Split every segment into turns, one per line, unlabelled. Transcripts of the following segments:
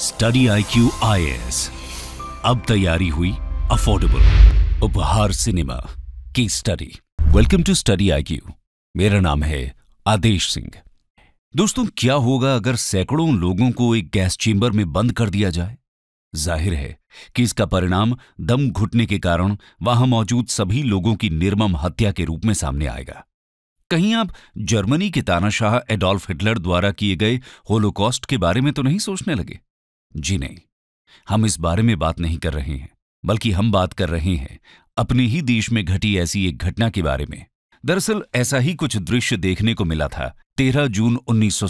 study I Q अब तैयारी हुई अफोर्डेबल उपहार सिनेमा की study welcome to Study I Q मेरा नाम है आदेश सिंह दोस्तों क्या होगा अगर सैकड़ों लोगों को एक गैस चेंबर में बंद कर दिया जाए जाहिर है कि इसका परिणाम दम घुटने के कारण वहां मौजूद सभी लोगों की निर्मम हत्या के रूप में सामने आएगा कहीं आप जर्मनी के तानाशाह एडोल्फ हिटलर द्वारा किए गए होलोकॉस्ट के बारे में तो नहीं सोचने लगे जी नहीं हम इस बारे में बात नहीं कर रहे हैं बल्कि हम बात कर रहे हैं अपने ही देश में घटी ऐसी एक घटना के बारे में दरअसल ऐसा ही कुछ दृश्य देखने को मिला था 13 जून उन्नीस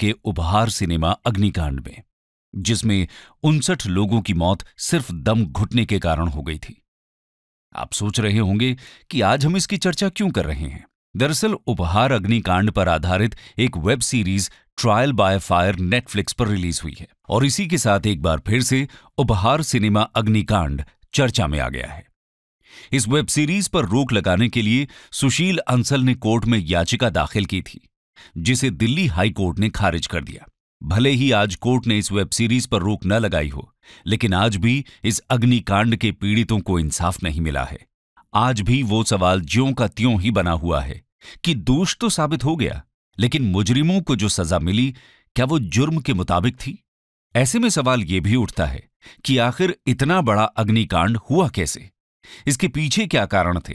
के उपहार सिनेमा अग्निकांड में जिसमें उनसठ लोगों की मौत सिर्फ दम घुटने के कारण हो गई थी आप सोच रहे होंगे कि आज हम इसकी चर्चा क्यों कर रहे हैं दरअसल उपहार अग्निकांड पर आधारित एक web series trial by fire Netflix पर रिलीज हुई है और इसी के साथ एक बार फिर से उपहार सिनेमा अग्निकांड चर्चा में आ गया है इस वेब सीरीज पर रोक लगाने के लिए सुशील अंसल ने कोर्ट में याचिका दाखिल की थी जिसे दिल्ली हाई कोर्ट ने खारिज कर दिया भले ही आज कोर्ट ने इस वेब सीरीज पर रोक न लगाई हो लेकिन आज भी इस अग्निकांड के पीड़ितों को इंसाफ नहीं मिला है आज भी वो सवाल ज्यों का त्यों ही बना हुआ है कि दोष तो साबित हो गया लेकिन मुजरिमों को जो सजा मिली क्या वो जुर्म के मुताबिक थी ऐसे में सवाल यह भी उठता है कि आखिर इतना बड़ा अग्निकांड हुआ कैसे इसके पीछे क्या कारण थे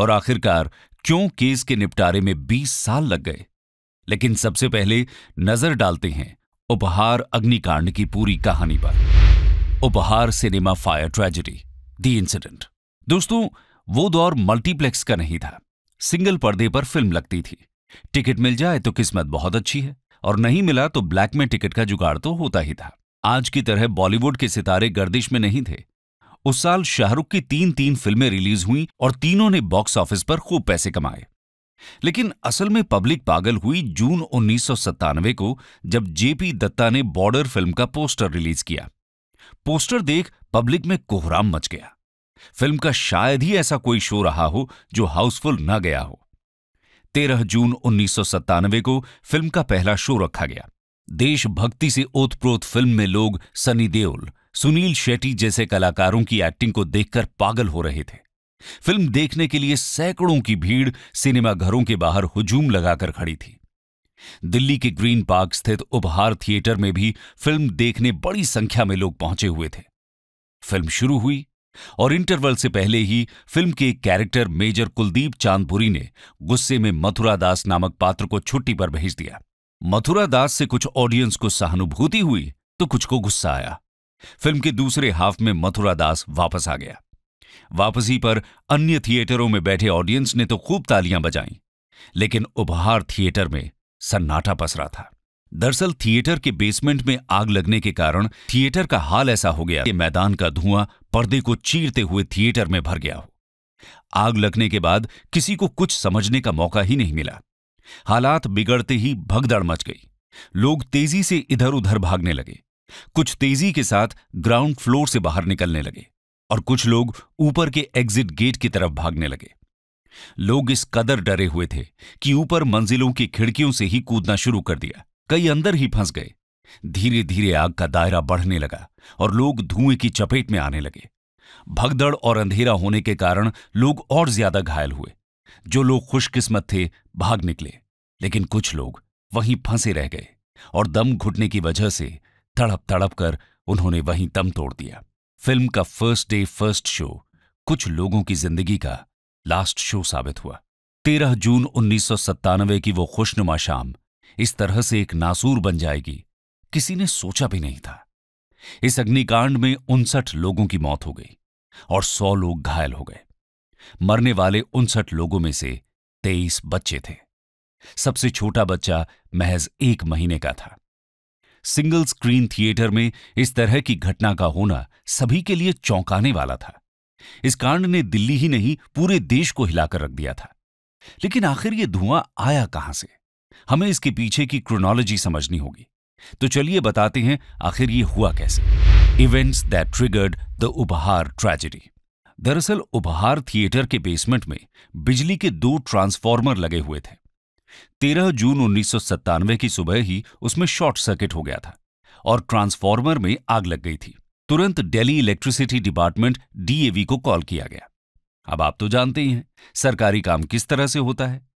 और आखिरकार क्यों केस के निपटारे में 20 साल लग गए लेकिन सबसे पहले नजर डालते हैं उपहार अग्निकांड की पूरी कहानी पर Uphaar cinema fire tragedy the incident दोस्तों वो दौर मल्टीप्लेक्स का नहीं था सिंगल पर्दे पर फिल्म लगती थी टिकट मिल जाए तो किस्मत बहुत अच्छी है और नहीं मिला तो ब्लैक में टिकट का जुगाड़ तो होता ही था आज की तरह बॉलीवुड के सितारे गर्दिश में नहीं थे उस साल शाहरुख की तीन तीन फिल्में रिलीज हुई और तीनों ने बॉक्स ऑफिस पर खूब पैसे कमाए लेकिन असल में पब्लिक पागल हुई जून उन्नीस को जब जेपी दत्ता ने बॉर्डर फिल्म का पोस्टर रिलीज किया पोस्टर देख पब्लिक में कोहराम मच गया फिल्म का शायद ही ऐसा कोई शो रहा हो जो हाउसफुल ना गया हो 13 जून उन्नीस को फिल्म का पहला शो रखा गया देशभक्ति से ओतप्रोत फिल्म में लोग सनी देओल सुनील शेट्टी जैसे कलाकारों की एक्टिंग को देखकर पागल हो रहे थे फिल्म देखने के लिए सैकड़ों की भीड़ सिनेमाघरों के बाहर हुजूम लगाकर खड़ी थी दिल्ली के ग्रीन पार्क स्थित उपहार थिएटर में भी फिल्म देखने बड़ी संख्या में लोग पहुंचे हुए थे फिल्म शुरू हुई और इंटरवल से पहले ही फिल्म के कैरेक्टर मेजर कुलदीप चांदपुरी ने गुस्से में मथुरा दास नामक पात्र को छुट्टी पर भेज दिया मथुरा दास से कुछ ऑडियंस को सहानुभूति हुई तो कुछ को गुस्सा आया फिल्म के दूसरे हाफ में मथुरा दास वापस आ गया वापसी पर अन्य थिएटरों में बैठे ऑडियंस ने तो खूब तालियां बजाई लेकिन उपहार थिएटर में सन्नाटा पसरा था दरअसल थिएटर के बेसमेंट में आग लगने के कारण थिएटर का हाल ऐसा हो गया कि मैदान का धुआं पर्दे को चीरते हुए थिएटर में भर गया हो आग लगने के बाद किसी को कुछ समझने का मौका ही नहीं मिला हालात बिगड़ते ही भगदड़ मच गई लोग तेजी से इधर उधर भागने लगे कुछ तेजी के साथ ग्राउंड फ्लोर से बाहर निकलने लगे और कुछ लोग ऊपर के एग्जिट गेट की तरफ भागने लगे लोग इस कदर डरे हुए थे कि ऊपर मंजिलों की खिड़कियों से ही कूदना शुरू कर दिया कई अंदर ही फंस गए धीरे धीरे आग का दायरा बढ़ने लगा और लोग धुएं की चपेट में आने लगे भगदड़ और अंधेरा होने के कारण लोग और ज्यादा घायल हुए जो लोग खुशकिस्मत थे भाग निकले लेकिन कुछ लोग वहीं फंसे रह गए और दम घुटने की वजह से तड़प तड़प कर उन्होंने वहीं दम तोड़ दिया फिल्म का फर्स्ट डे फर्स्ट शो कुछ लोगों की जिंदगी का लास्ट शो साबित हुआ तेरह जून उन्नीस की वो खुशनुमा शाम इस तरह से एक नासूर बन जाएगी किसी ने सोचा भी नहीं था इस अग्निकांड में उनसठ लोगों की मौत हो गई और सौ लोग घायल हो गए मरने वाले उनसठ लोगों में से तेईस बच्चे थे सबसे छोटा बच्चा महज एक महीने का था सिंगल स्क्रीन थिएटर में इस तरह की घटना का होना सभी के लिए चौंकाने वाला था इस कांड ने दिल्ली ही नहीं पूरे देश को हिलाकर रख दिया था लेकिन आखिर यह धुआं आया कहां से हमें इसके पीछे की क्रोनोलॉजी समझनी होगी तो चलिए बताते हैं आखिर ये हुआ कैसे events that triggered the Uphaar tragedy दरअसल उपहार थिएटर के बेसमेंट में बिजली के दो ट्रांसफार्मर लगे हुए थे 13 जून उन्नीस की सुबह ही उसमें शॉर्ट सर्किट हो गया था और ट्रांसफार्मर में आग लग गई थी तुरंत दिल्ली इलेक्ट्रिसिटी डिपार्टमेंट डीएवी को कॉल किया गया अब आप तो जानते ही हैं सरकारी काम किस तरह से होता है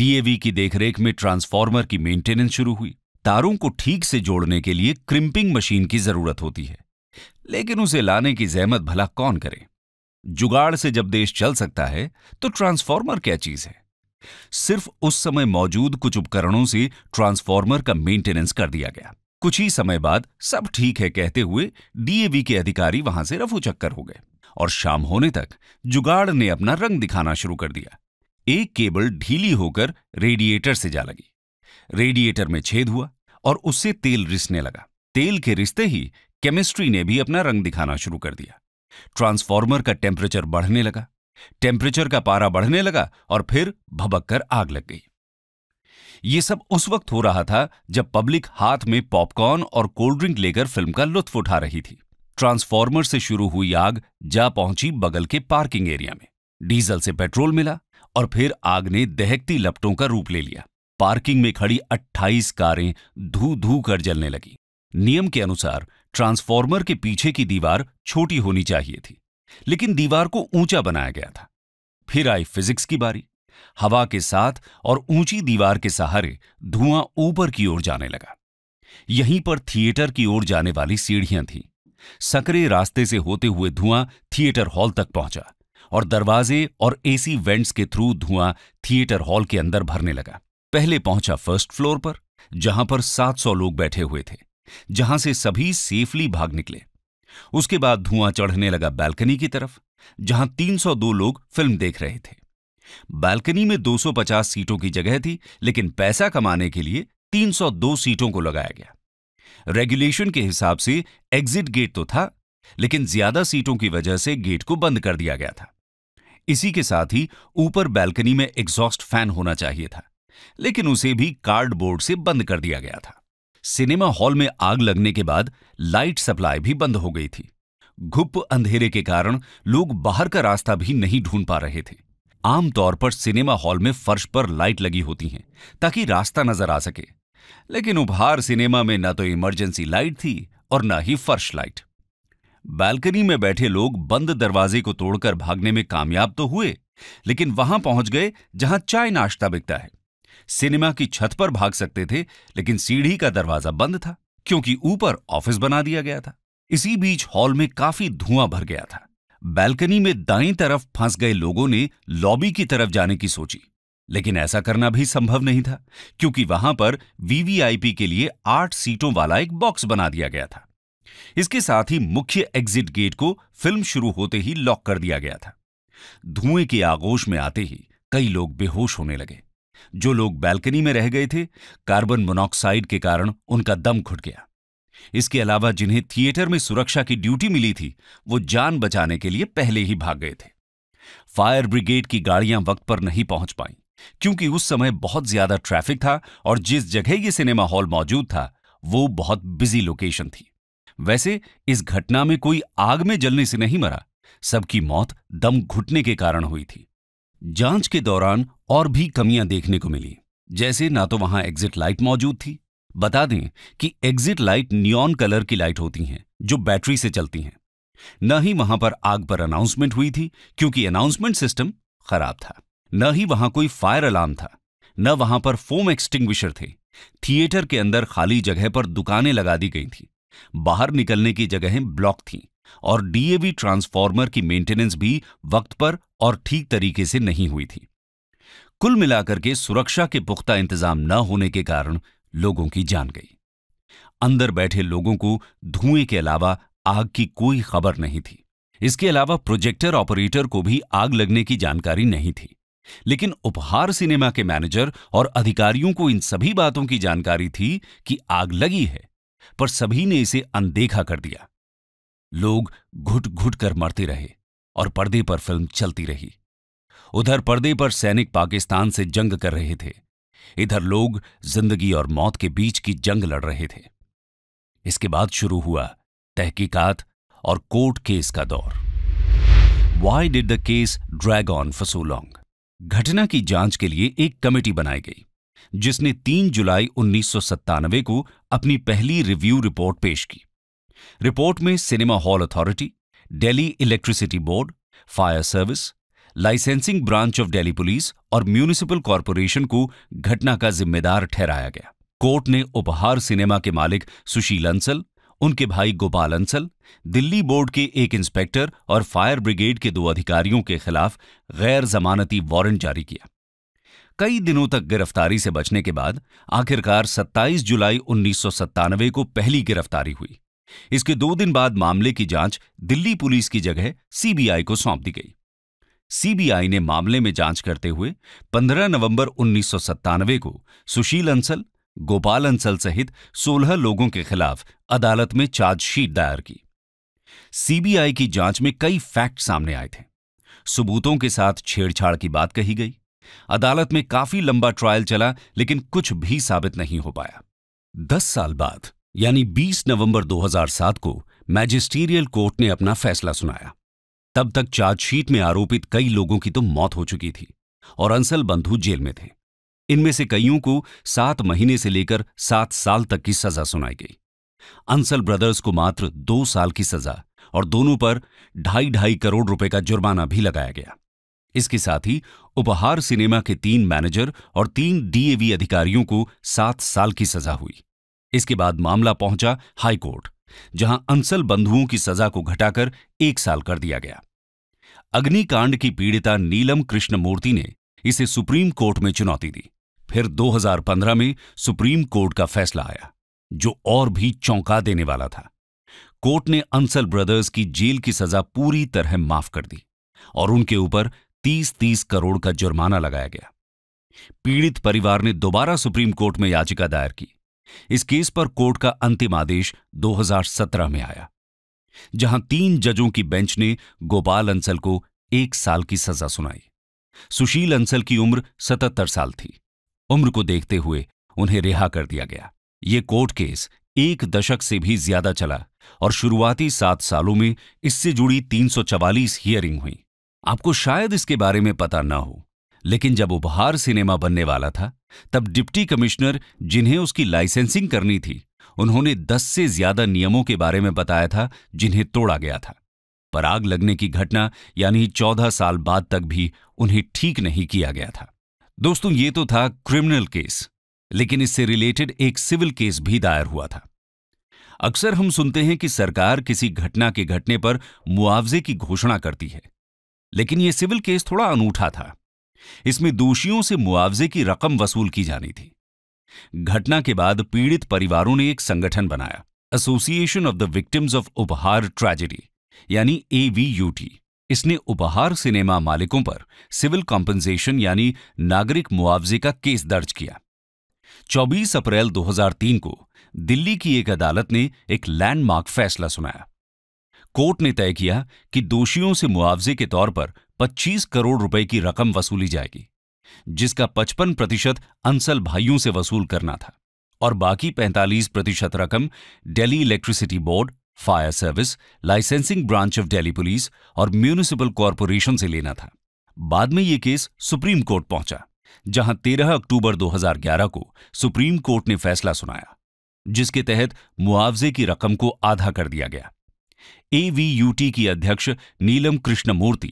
डीएवी की देखरेख में ट्रांसफार्मर की मेंटेनेंस शुरू हुई तारों को ठीक से जोड़ने के लिए क्रिम्पिंग मशीन की जरूरत होती है लेकिन उसे लाने की जहमत भला कौन करे जुगाड़ से जब देश चल सकता है तो ट्रांसफार्मर क्या चीज है सिर्फ उस समय मौजूद कुछ उपकरणों से ट्रांसफार्मर का मेंटेनेंस कर दिया गया कुछ ही समय बाद सब ठीक है कहते हुए डीएवी के अधिकारी वहां से रफू चक्कर हो गए और शाम होने तक जुगाड़ ने अपना रंग दिखाना शुरू कर दिया एक केबल ढीली होकर रेडिएटर से जा लगी रेडिएटर में छेद हुआ और उससे तेल रिसने लगा तेल के रिश्ते ही केमिस्ट्री ने भी अपना रंग दिखाना शुरू कर दिया ट्रांसफॉर्मर का टेम्परेचर बढ़ने लगा टेम्परेचर का पारा बढ़ने लगा और फिर भबक कर आग लग गई ये सब उस वक्त हो रहा था जब पब्लिक हाथ में पॉपकॉर्न और कोल्ड ड्रिंक लेकर फिल्म का लुत्फ उठा रही थी ट्रांसफॉर्मर से शुरू हुई आग जा पहुंची बगल के पार्किंग एरिया में डीजल से पेट्रोल मिला और फिर आग ने दहकती लपटों का रूप ले लिया पार्किंग में खड़ी 28 कारें धू धू कर जलने लगी नियम के अनुसार ट्रांसफॉर्मर के पीछे की दीवार छोटी होनी चाहिए थी लेकिन दीवार को ऊंचा बनाया गया था फिर आई फिजिक्स की बारी हवा के साथ और ऊंची दीवार के सहारे धुआं ऊपर की ओर जाने लगा यहीं पर थिएटर की ओर जाने वाली सीढ़ियां थीं सकरे रास्ते से होते हुए धुआं थिएटर हॉल तक पहुंचा और दरवाजे और एसी वेंट्स के थ्रू धुआं थिएटर हॉल के अंदर भरने लगा पहले पहुंचा फर्स्ट फ्लोर पर जहां पर 700 लोग बैठे हुए थे जहां से सभी सेफली भाग निकले उसके बाद धुआं चढ़ने लगा बालकनी की तरफ जहां 302 लोग फिल्म देख रहे थे बालकनी में 250 सीटों की जगह थी लेकिन पैसा कमाने के लिए 302 सीटों को लगाया गया रेगुलेशन के हिसाब से एग्जिट गेट तो था लेकिन ज्यादा सीटों की वजह से गेट को बंद कर दिया गया था इसी के साथ ही ऊपर बैल्कनी में एग्जॉस्ट फैन होना चाहिए था लेकिन उसे भी कार्डबोर्ड से बंद कर दिया गया था सिनेमा हॉल में आग लगने के बाद लाइट सप्लाई भी बंद हो गई थी घुप अंधेरे के कारण लोग बाहर का रास्ता भी नहीं ढूंढ पा रहे थे आमतौर पर सिनेमा हॉल में फर्श पर लाइट लगी होती हैं ताकि रास्ता नजर आ सके लेकिन उपहार सिनेमा में न तो इमरजेंसी लाइट थी और न ही फर्श लाइट बालकनी में बैठे लोग बंद दरवाजे को तोड़कर भागने में कामयाब तो हुए लेकिन वहां पहुंच गए जहां चाय नाश्ता बिकता है सिनेमा की छत पर भाग सकते थे लेकिन सीढ़ी का दरवाजा बंद था क्योंकि ऊपर ऑफिस बना दिया गया था इसी बीच हॉल में काफी धुआं भर गया था बैल्कनी में दाईं तरफ फंस गए लोगों ने लॉबी की तरफ जाने की सोची लेकिन ऐसा करना भी संभव नहीं था क्योंकि वहां पर वीवीआईपी के लिए आठ सीटों वाला एक बॉक्स बना दिया गया था इसके साथ ही मुख्य एग्जिट गेट को फिल्म शुरू होते ही लॉक कर दिया गया था धुएं के आगोश में आते ही कई लोग बेहोश होने लगे जो लोग बैल्कनी में रह गए थे कार्बन मोनॉक्साइड के कारण उनका दम घुट गया इसके अलावा जिन्हें थिएटर में सुरक्षा की ड्यूटी मिली थी वो जान बचाने के लिए पहले ही भाग गए थे फायर ब्रिगेड की गाड़ियां वक्त पर नहीं पहुंच पाईं क्योंकि उस समय बहुत ज्यादा ट्रैफिक था और जिस जगह ये सिनेमा हॉल मौजूद था वो बहुत बिजी लोकेशन थी वैसे इस घटना में कोई आग में जलने से नहीं मरा सबकी मौत दम घुटने के कारण हुई थी जांच के दौरान और भी कमियां देखने को मिली जैसे ना तो वहां एग्जिट लाइट मौजूद थी बता दें कि एग्जिट लाइट नियॉन कलर की लाइट होती हैं जो बैटरी से चलती हैं न ही वहां पर आग पर अनाउंसमेंट हुई थी क्योंकि अनाउंसमेंट सिस्टम खराब था न ही वहां कोई फायर अलार्म था न वहां पर फोम एक्सटिंग्विशर थे थिएटर के अंदर खाली जगह पर दुकानें लगा दी गई थी बाहर निकलने की जगहें ब्लॉक थीं और डीएवी ट्रांसफार्मर की मेंटेनेंस भी वक्त पर और ठीक तरीके से नहीं हुई थी कुल मिलाकर के सुरक्षा के पुख्ता इंतजाम न होने के कारण लोगों की जान गई अंदर बैठे लोगों को धुएं के अलावा आग की कोई खबर नहीं थी इसके अलावा प्रोजेक्टर ऑपरेटर को भी आग लगने की जानकारी नहीं थी लेकिन उपहार सिनेमा के मैनेजर और अधिकारियों को इन सभी बातों की जानकारी थी कि आग लगी है पर सभी ने इसे अनदेखा कर दिया लोग घुट घुट कर मरते रहे और पर्दे पर फिल्म चलती रही उधर पर्दे पर सैनिक पाकिस्तान से जंग कर रहे थे इधर लोग जिंदगी और मौत के बीच की जंग लड़ रहे थे इसके बाद शुरू हुआ तहकीकात और कोर्ट केस का दौर why did the case drag on for so long घटना की जांच के लिए एक कमेटी बनाई गई जिसने 3 जुलाई उन्नीस को अपनी पहली रिव्यू रिपोर्ट पेश की रिपोर्ट में cinema hall authority Delhi electricity board fire service licensing branch of Delhi police और म्यूनिसिपल कॉरपोरेशन को घटना का जिम्मेदार ठहराया गया कोर्ट ने उपहार सिनेमा के मालिक सुशील अंसल उनके भाई गोपाल अंसल दिल्ली बोर्ड के एक इंस्पेक्टर और फायर ब्रिगेड के दो अधिकारियों के खिलाफ गैर जमानती वारंट जारी किया कई दिनों तक गिरफ्तारी से बचने के बाद आखिरकार 27 जुलाई उन्नीस को पहली गिरफ्तारी हुई इसके दो दिन बाद मामले की जांच दिल्ली पुलिस की जगह सीबीआई को सौंप दी गई सीबीआई ने मामले में जांच करते हुए 15 नवंबर उन्नीस को सुशील अंसल गोपाल अंसल सहित 16 लोगों के खिलाफ अदालत में चार्जशीट दायर की सीबीआई की जांच में कई फैक्ट सामने आए थे सबूतों के साथ छेड़छाड़ की बात कही गई अदालत में काफी लंबा ट्रायल चला लेकिन कुछ भी साबित नहीं हो पाया दस साल बाद यानी 20 नवंबर 2007 को मैजिस्टीरियल कोर्ट ने अपना फैसला सुनाया तब तक चार्जशीट में आरोपित कई लोगों की तो मौत हो चुकी थी और अंसल बंधु जेल में थे इनमें से कईयों को सात महीने से लेकर सात साल तक की सजा सुनाई गई अंसल ब्रदर्स को मात्र दो साल की सजा और दोनों पर ढाई ढाई करोड़ रुपए का जुर्माना भी लगाया गया इसके साथ ही उपहार सिनेमा के तीन मैनेजर और तीन डीएवी अधिकारियों को सात साल की सजा हुई इसके बाद मामला पहुंचा हाईकोर्ट जहां अंसल बंधुओं की सजा को घटाकर एक साल कर दिया गया अग्निकांड की पीड़िता नीलम कृष्णमूर्ति ने इसे सुप्रीम कोर्ट में चुनौती दी फिर 2015 में सुप्रीम कोर्ट का फैसला आया जो और भी चौंका देने वाला था कोर्ट ने अंसल ब्रदर्स की जेल की सजा पूरी तरह माफ कर दी और उनके ऊपर तीस तीस करोड़ का जुर्माना लगाया गया पीड़ित परिवार ने दोबारा सुप्रीम कोर्ट में याचिका दायर की इस केस पर कोर्ट का अंतिम आदेश 2017 में आया जहां तीन जजों की बेंच ने गोपाल अंसल को एक साल की सजा सुनाई सुशील अंसल की उम्र सतहत्तर साल थी उम्र को देखते हुए उन्हें रिहा कर दिया गया ये कोर्ट केस एक दशक से भी ज्यादा चला और शुरुआती सात सालों में इससे जुड़ी 344 हियरिंग हुई आपको शायद इसके बारे में पता ना हो लेकिन जब उपहार सिनेमा बनने वाला था तब डिप्टी कमिश्नर जिन्हें उसकी लाइसेंसिंग करनी थी उन्होंने दस से ज्यादा नियमों के बारे में बताया था जिन्हें तोड़ा गया था पर आग लगने की घटना यानी चौदह साल बाद तक भी उन्हें ठीक नहीं किया गया था दोस्तों ये तो था क्रिमिनल केस लेकिन इससे रिलेटेड एक सिविल केस भी दायर हुआ था अक्सर हम सुनते हैं कि सरकार किसी घटना के घटने पर मुआवजे की घोषणा करती है लेकिन यह सिविल केस थोड़ा अनूठा था इसमें दोषियों से मुआवजे की रकम वसूल की जानी थी घटना के बाद पीड़ित परिवारों ने एक संगठन बनाया association of the victims of Uphaar tragedy यानी एवीयूटी इसने उपहार सिनेमा मालिकों पर सिविल कॉम्पनसेशन यानी नागरिक मुआवजे का केस दर्ज किया 24 अप्रैल 2003 को दिल्ली की एक अदालत ने एक लैंडमार्क फैसला सुनाया कोर्ट ने तय किया कि दोषियों से मुआवजे के तौर पर 25 करोड़ रुपए की रकम वसूली जाएगी जिसका 55 प्रतिशत अंसल भाइयों से वसूल करना था और बाकी 45 प्रतिशत रकम Delhi electricity board fire service licensing branch of Delhi police और म्यूनिसिपल कॉरपोरेशन से लेना था बाद में यह केस सुप्रीम कोर्ट पहुंचा जहां 13 अक्टूबर 2011 को सुप्रीम कोर्ट ने फैसला सुनाया जिसके तहत मुआवजे की रकम को आधा कर दिया गया एवीयूटी की अध्यक्ष नीलम कृष्णमूर्ति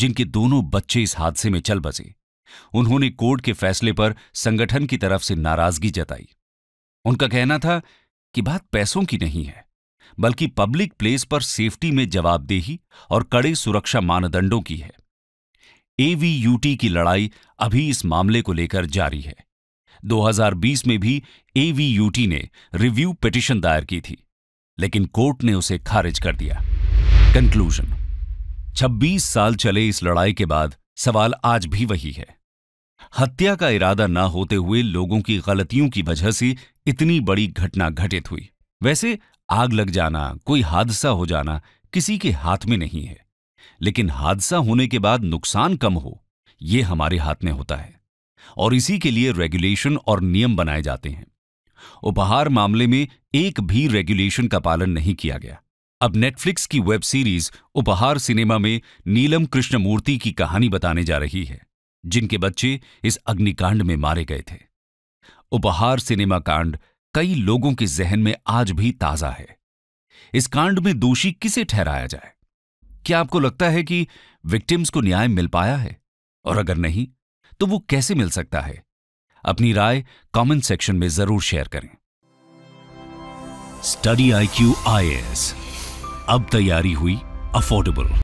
जिनके दोनों बच्चे इस हादसे में चल बसे उन्होंने कोर्ट के फैसले पर संगठन की तरफ से नाराजगी जताई उनका कहना था कि बात पैसों की नहीं है बल्कि पब्लिक प्लेस पर सेफ्टी में जवाबदेही और कड़े सुरक्षा मानदंडों की है एवीयूटी की लड़ाई अभी इस मामले को लेकर जारी है 2020 में भी एवीयूटी ने रिव्यू पिटिशन दायर की थी लेकिन कोर्ट ने उसे खारिज कर दिया कंक्लूजन 26 साल चले इस लड़ाई के बाद सवाल आज भी वही है हत्या का इरादा ना होते हुए लोगों की गलतियों की वजह से इतनी बड़ी घटना घटित हुई वैसे आग लग जाना कोई हादसा हो जाना किसी के हाथ में नहीं है लेकिन हादसा होने के बाद नुकसान कम हो ये हमारे हाथ में होता है और इसी के लिए रेगुलेशन और नियम बनाए जाते हैं उपहार मामले में एक भी रेगुलेशन का पालन नहीं किया गया अब नेटफ्लिक्स की वेब सीरीज उपहार सिनेमा में नीलम कृष्णमूर्ति की कहानी बताने जा रही है जिनके बच्चे इस अग्निकांड में मारे गए थे उपहार सिनेमा कांड कई लोगों के जहन में आज भी ताजा है इस कांड में दोषी किसे ठहराया जाए क्या आपको लगता है कि विक्टिम्स को न्याय मिल पाया है और अगर नहीं तो वो कैसे मिल सकता है अपनी राय कमेंट सेक्शन में जरूर शेयर करें स्टडी आई क्यू आई अब तैयारी हुई अफोर्डेबल